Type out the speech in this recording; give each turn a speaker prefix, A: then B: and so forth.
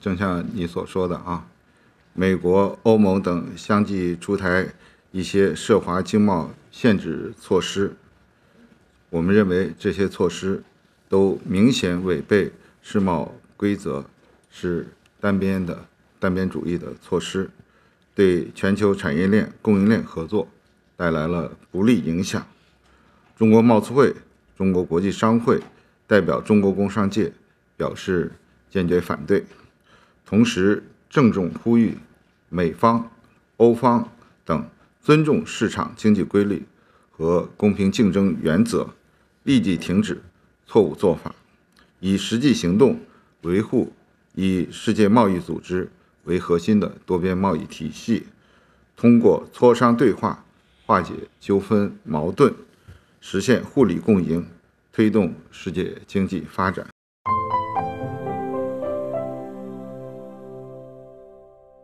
A: 正像你所说的啊，美国、欧盟等相继出台一些涉华经贸限制措施，我们认为这些措施都明显违背世贸规则，是单边的单边主义的措施，对全球产业链、供应链合作带来了不利影响。中国贸促会、中国国际商会代表中国工商界表示坚决反对。同时，郑重呼吁美方、欧方等尊重市场经济规律和公平竞争原则，立即停止错误做法，以实际行动维护以世界贸易组织为核心的多边贸易体系，通过磋商对话化解纠纷矛盾，实现互利共赢，推动世界经济发展。